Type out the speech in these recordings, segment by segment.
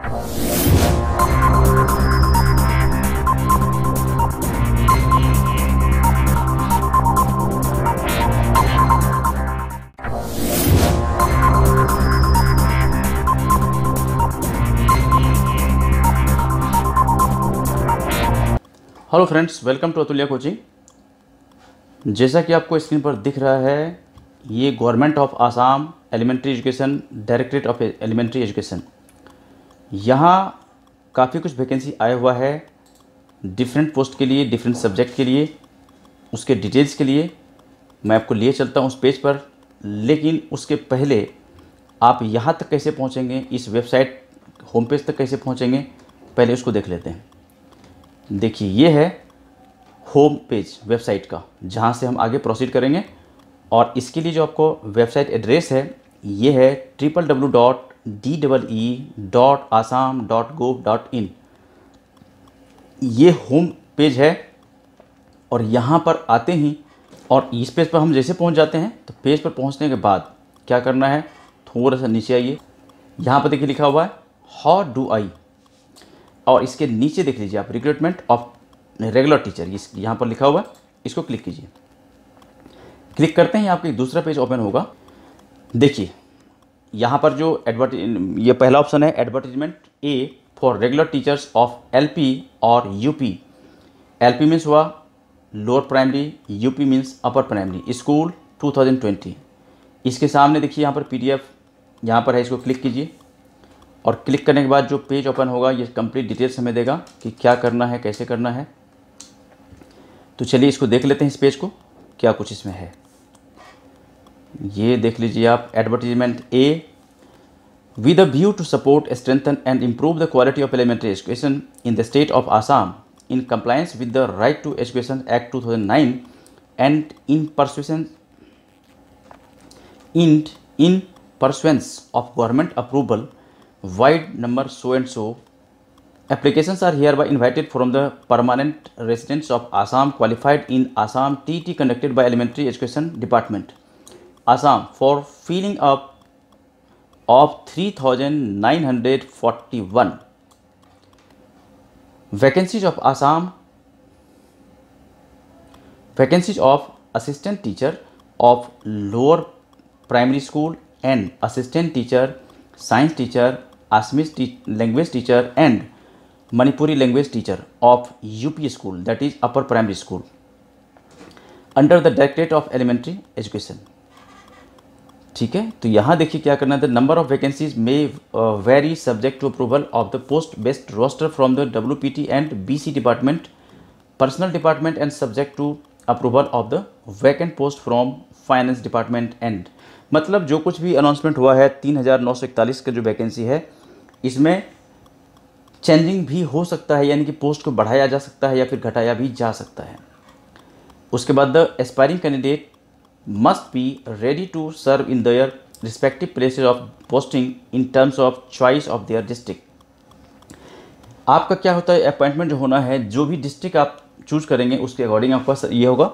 Hello friends welcome to Atulya coaching जैसा कि आपको स्क्रीन पर दिख रहा है ये government of Assam elementary education directorate of elementary education यहाँ काफ़ी कुछ वैकेंसी आया हुआ है डिफरेंट पोस्ट के लिए डिफरेंट सब्जेक्ट के लिए उसके डिटेल्स के लिए मैं आपको लिए चलता हूँ उस पेज पर लेकिन उसके पहले आप यहाँ तक कैसे पहुँचेंगे इस वेबसाइट होम पेज तक कैसे पहुँचेंगे पहले उसको देख लेते हैं देखिए ये है होम पेज वेबसाइट का जहाँ से हम आगे प्रोसीड करेंगे और इसके लिए जो आपको वेबसाइट एड्रेस है ये है triple W dot D double E dot Assam dot gov dot in ये होम पेज है और यहाँ पर आते ही और इस पेज पर हम जैसे पहुँच जाते हैं तो पेज पर पहुँचने के बाद क्या करना है थोड़ा सा नीचे आइए यहाँ पर देखिए लिखा हुआ है हाउ डू आई और इसके नीचे देख लीजिए आप रिक्रूटमेंट ऑफ रेगुलर टीचर इस यहाँ पर लिखा हुआ है इसको क्लिक कीजिए क्लिक करते ही आपका एक दूसरा पेज ओपन होगा देखिए यहाँ पर जो एडवर्ट ये पहला ऑप्शन है advertisement A for regular teachers of LP और यूपी एलपी मीन्स हुआ lower primary UP means upper primary school 2020 इसके सामने देखिए यहाँ पर पीडीएफ यहाँ पर है इसको क्लिक कीजिए और क्लिक करने के बाद जो पेज ओपन होगा ये कंप्लीट डिटेल्स हमें देगा कि क्या करना है कैसे करना है तो चलिए इसको देख लेते हैं इस पेज को क्या कुछ इसमें है ये देख लीजिए आप advertisement A with a view to support strengthen and improve the quality of elementary education in the state of Assam in compliance with the right to education act 2009 thousand nine and in persuasion in pursuance of government approval vide number so and so applications are hereby invited from the permanent residents of assam qualified in assam T conducted by elementary education department Assam for filling up of three thousand nine hundred forty one vacancies of Assam vacancies of assistant teacher of lower primary school and assistant teacher science teacher Assamese language teacher and Manipuri language teacher of UP school that is upper primary school under the directorate of elementary education ठीक है तो यहाँ देखिए क्या करना था number of vacancies may very subject to approval of the post based roster from the W P T and B C department personnel department and subject to approval of the vacant post from finance department and मतलब जो कुछ भी announcement हुआ है तीन हज़ार नौ सौ इकतालीस का जो वैकेंसी है इसमें चेंजिंग भी हो सकता है यानी कि पोस्ट को बढ़ाया जा सकता है या फिर घटाया भी जा सकता है उसके बाद the aspiring candidate must be ready to serve in their respective places of posting in terms of choice of their district आपका क्या होता है अपॉइंटमेंट जो होना है जो भी डिस्ट्रिक्ट आप चूज करेंगे उसके अकॉर्डिंग आपका ये होगा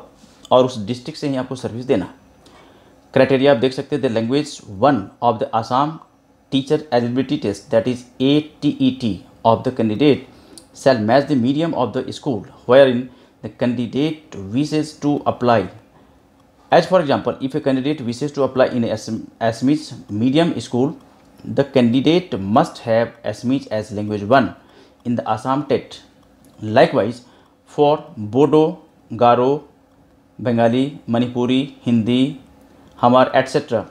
और उस डिस्ट्रिक्ट से ही आपको सर्विस देना क्राइटेरिया आप देख सकते हैं the language one of the Assam teacher eligibility test that is A T E T of the candidate shall match the medium of the school where in the candidate wishes to apply as for example if a candidate wishes to apply in Assamese medium school the candidate must have Assamese as language one in the Assam TET likewise for Bodo Garo Bengali Manipuri Hindi Hmar etcetera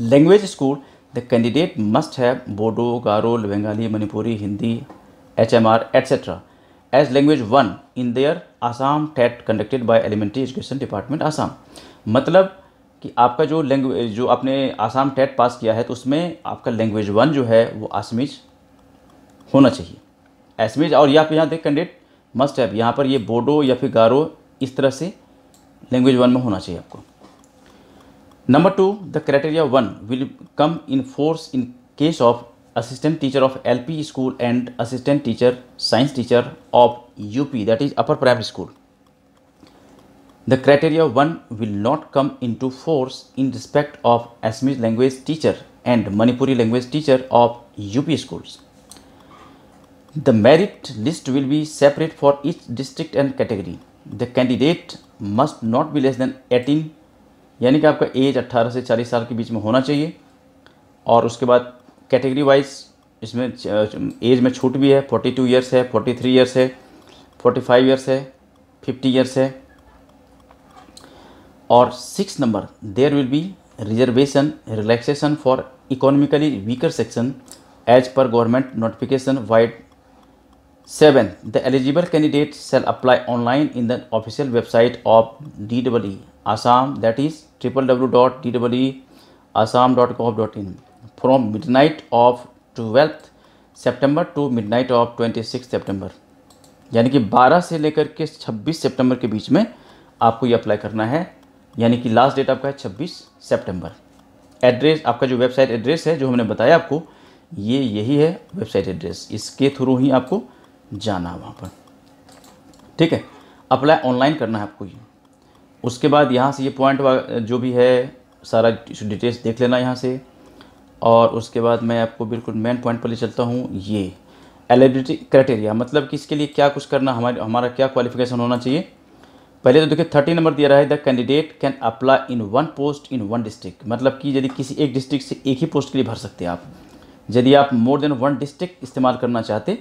language school the candidate must have Bodo Garo Bengali Manipuri Hindi H M R etcetera as language one in their Assam TET conducted by elementary education department Assam मतलब कि आपका जो language जो आपने Assam TET pass किया है तो उसमें आपका लैंग्वेज वन जो है वो आसमीज होना चाहिए एसमीज और यहाँ फिर यहाँ देख कैंडिडेट मस्ट है यहाँ पर ये बोडो या फिर गारो इस तरह से लैंग्वेज वन में होना चाहिए आपको number two the criteria one will come in force in case of assistant teacher of L P school and assistant teacher science teacher of UP that is upper primary school the criteria one will not come in to force in respect of Assamese language teacher and Manipuri language teacher of UP school the merit list will be separate for each district and category the candidate must not be less than eighteen यानी कि आपका as अट्ठारह से चालीस साल के बीच में होना चाहिए और उसके बाद कैटेगरी वाइज इसमें एज में छूट भी है फोर्टी टू ईयर्स है फोर्टी थ्री ईयर्स है फोर्टी फाइव ईयर्स है फिफ्टी ईयर्स है और six number there will be reservation relaxation for economically weaker section as per government notification vide seven the eligible candidate shall apply online in the official website of D W Assam that is triple W dot D W Assam dot com dot in midnight of twelfth September to midnight of twenty six September यानी कि 12 से लेकर के 26 सितंबर के बीच में आपको ये apply करना है यानी कि लास्ट डेट आपका है 26 सितंबर एड्रेस आपका जो वेबसाइट एड्रेस है जो हमने बताया आपको ये यही है वेबसाइट एड्रेस इसके थ्रू ही आपको जाना है वहाँ पर ठीक है अप्लाई ऑनलाइन करना है आपको ये उसके बाद यहाँ से ये पॉइंट जो भी है सारा डिटेल्स देख लेना यहाँ से और उसके बाद मैं आपको बिल्कुल मेन पॉइंट पर ले चलता हूँ ये एलिजिबिलिटी क्राइटेरिया मतलब कि इसके लिए क्या कुछ करना हमारे हमारा क्या क्वालिफिकेशन होना चाहिए पहले तो देखिए थर्टी नंबर दिया रहा है the candidate can apply in one post in one district मतलब कि यदि किसी एक डिस्ट्रिक्ट से एक ही पोस्ट के लिए भर सकते हैं आप यदि आप मोर देन वन डिस्ट्रिक्ट इस्तेमाल करना चाहते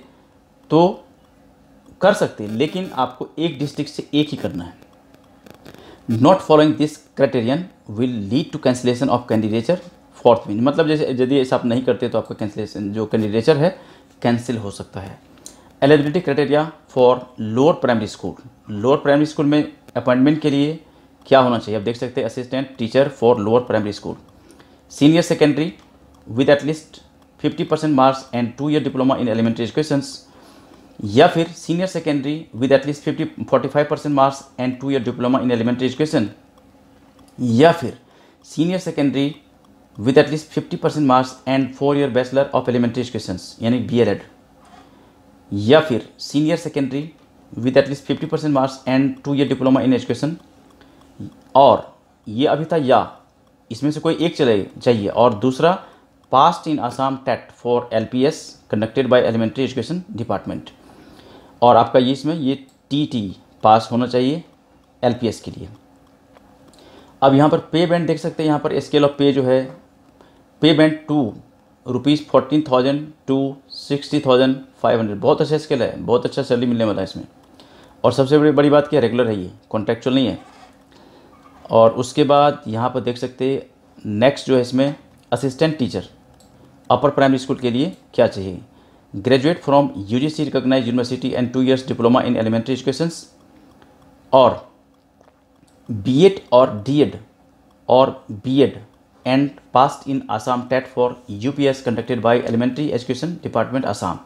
तो कर सकते लेकिन आपको एक डिस्ट्रिक्ट से एक ही करना है not following this criterion will lead to cancellation of candidature fourth mean मतलब जैसे यदि ऐसा आप नहीं करते तो आपका कैंसिलेशन जो कैंडिडेचर है कैंसिल हो सकता है eligibility criteria for lower primary school lower primary school में अपॉइंटमेंट के लिए क्या होना चाहिए आप देख सकते हैं assistant teacher for lower primary school senior secondary with at least fifty percent marks and two year diploma in elementary education या फिर senior secondary with at least fifty forty five percent marks and two year diploma in elementary education या फिर senior secondary with at least fifty percent marks and four year bachelor of elementary education यानी B या फिर senior secondary with at least fifty percent marks and two year diploma in education और ये अभी था या इसमें से कोई एक चले चाहिए और दूसरा passed in Assam TET for L P S conducted by elementary education department और आपका ये इसमें ये टी टी पास होना चाहिए एल पी एस के लिए अब यहाँ पर पे बैंड देख सकते हैं यहाँ पर स्केल ऑफ पे जो है payment two rupees fourteen thousand to sixty thousand five hundred बहुत अच्छा स्केल है बहुत अच्छा सैलरी मिलने वाला है इसमें और सबसे बड़ी बड़ी बात क्या रेगुलर है ये कॉन्ट्रेक्चुअल नहीं है और उसके बाद यहाँ पर देख सकते नेक्स्ट जो है इसमें assistant teacher upper primary school के लिए क्या चाहिए graduate from U G C recognise university and two years diploma in elementary educations और बी एड और डी एड और B Ed and passed in Assam TET for UPS conducted by Elementary Education Department Assam.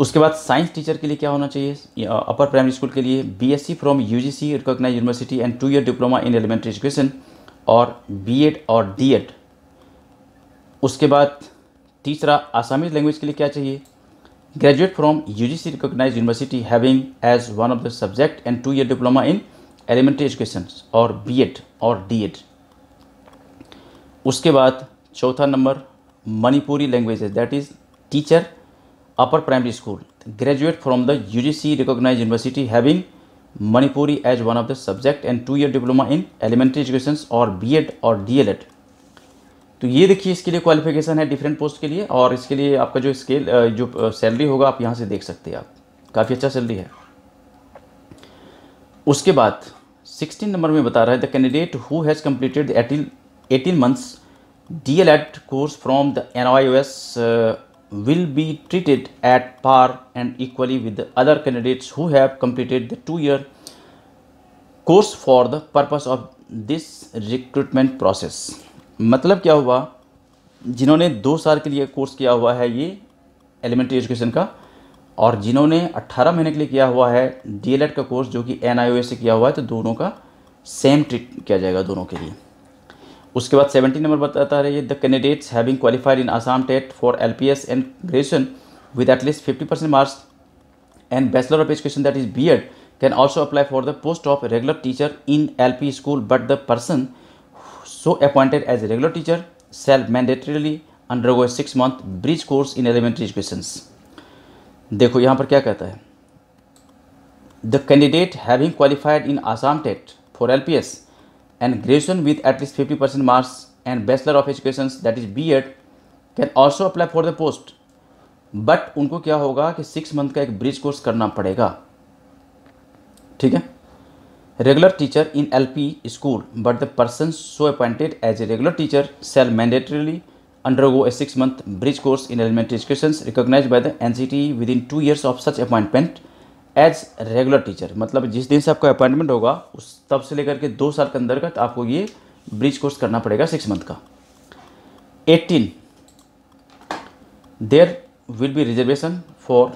उसके बाद science teacher के लिए क्या होना चाहिए अपर प्राइमरी स्कूल के लिए BSc from UGC recognise university and two year diploma in elementary education और बीएड और डीएड उसके बाद तीसरा आसामीज लैंग्वेज के लिए क्या चाहिए graduate from UGC recognise university having as one of the subject and two year diploma in elementary education और एड और एड उसके बाद चौथा number Manipuri languages that is teacher upper primary school graduate from the U G C recognise university having Manipuri as one of the subject and two year diploma in elementary education और B Ed और D L Ed तो ये देखिए इसके लिए qualification है different post के लिए और इसके लिए आपका जो स्केल जो सैलरी होगा आप यहाँ से देख सकते हैं आप काफ़ी अच्छा सैलरी है उसके बाद सिक्सटीन नंबर में बता रहा है the candidate who has completed at least 18 months DLED course from the NIOS uh, will be treated at par and equally with the other candidates who have completed the two-year course for the purpose of this recruitment process. मतलब क्या हुआ जिन्होंने दो साल के लिए course किया हुआ है ये एलिमेंट्री एजुकेशन का और जिन्होंने 18 महीने के लिए किया हुआ है डी का कोर्स जो कि एन से किया हुआ है तो दोनों का सेम ट्रीट किया जाएगा दोनों के लिए उसके बाद सेवेंटी नंबर बताता है the candidates having qualified in Assam TET for L P S and graduation with at least fifty percent marks and bachelor of education that is B Ed can also apply for the post of regular teacher in L P school but the person so appointed as a regular teacher self mandatorily undergo a six month bridge course in elementary education देखो यहाँ पर क्या कहता है the candidate having qualified in Assam TET for L P S and graduation with at least 50% marks and Bachelor of Education that is B.Ed can also apply for the post. But उनको क्या होगा कि सिक्स month का एक bridge course करना पड़ेगा ठीक है Regular teacher in L.P. school, but the person so appointed as a regular teacher shall mandatorily undergo a six month bridge course in elementary education recognized by the NCT within two years of such appointment as regular teacher मतलब जिस दिन से आपका appointment होगा उस तब से लेकर के दो साल के अंतर्गत आपको ये ब्रिज कोर्स करना पड़ेगा सिक्स मंथ का eighteen there will be reservation for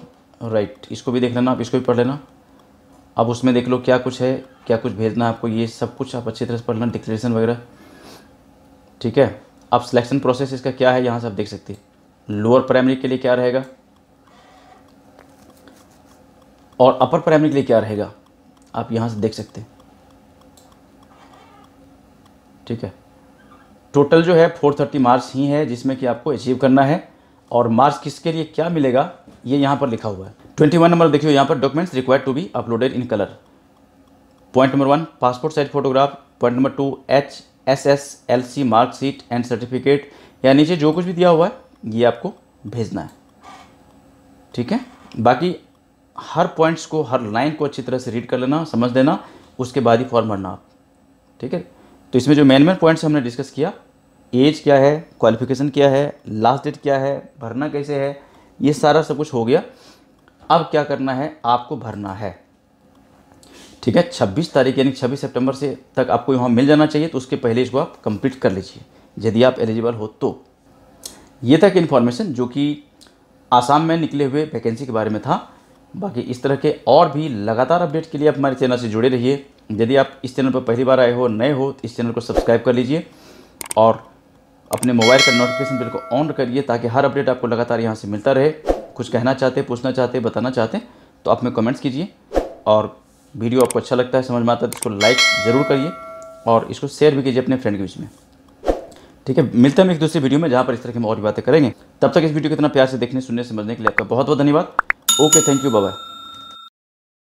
right इसको भी देख लेना आप इसको भी पढ़ लेना अब उसमें देख लो क्या कुछ है क्या कुछ भेजना है आपको ये सब कुछ आप अच्छी तरह से पढ़ लेना डिक्लेरेशन वगैरह ठीक है अब सिलेक्शन प्रोसेस इसका क्या है यहाँ से आप देख सकते हैं लोअर प्राइमरी के लिए क्या रहेगा और अपर प्राइमरी के लिए क्या रहेगा आप यहाँ से देख सकते हैं ठीक है टोटल जो है 430 मार्क्स ही है जिसमें कि आपको अचीव करना है और मार्क्स किसके लिए क्या मिलेगा ये यहाँ पर लिखा हुआ है 21 नंबर देखिए यहाँ पर documents required to be uploaded in colour point number one passport size photograph point number two H S S L C marksheet and certificate या नीचे जो कुछ भी दिया हुआ है ये आपको भेजना है ठीक है बाकी हर पॉइंट्स को हर लाइन को अच्छी तरह से रीड कर लेना समझ लेना उसके बाद ही फॉर्म भरना आप ठीक है तो इसमें जो मेन मेन पॉइंट्स हमने डिस्कस किया एज क्या है क्वालिफिकेशन क्या है लास्ट डेट क्या है भरना कैसे है ये सारा सब कुछ हो गया अब क्या करना है आपको भरना है ठीक है 26 तारीख यानी 26 सितंबर से तक आपको यहाँ मिल जाना चाहिए तो उसके पहले इसको आप कंप्लीट कर लीजिए यदि आप एलिजिबल हो तो ये था कि इन्फॉर्मेशन जो कि आसाम में निकले हुए वैकेंसी के बारे में था बाकी इस तरह के और भी लगातार अपडेट के लिए आप हमारे चैनल से जुड़े रहिए यदि आप इस चैनल पर पहली बार आए हो नए हो तो इस चैनल को सब्सक्राइब कर लीजिए और अपने मोबाइल का नोटिफिकेशन बिल को ऑन करिए ताकि हर अपडेट आपको लगातार यहाँ से मिलता रहे कुछ कहना चाहते पूछना चाहते बताना चाहते तो आप में कमेंट्स कीजिए और वीडियो आपको अच्छा लगता है समझ में आता है तो इसको लाइक ज़रूर करिए और इसको शेयर भी कीजिए अपने फ्रेंड के बीच में ठीक है मिलते हैं हम एक दूसरे वीडियो में जहाँ पर इस तरह की हम और भी बातें करेंगे तब तक इस वीडियो को इतना प्यार से देखने सुनने समझने के लिए आपका बहुत बहुत धन्यवाद ओके थैंक यू बाबा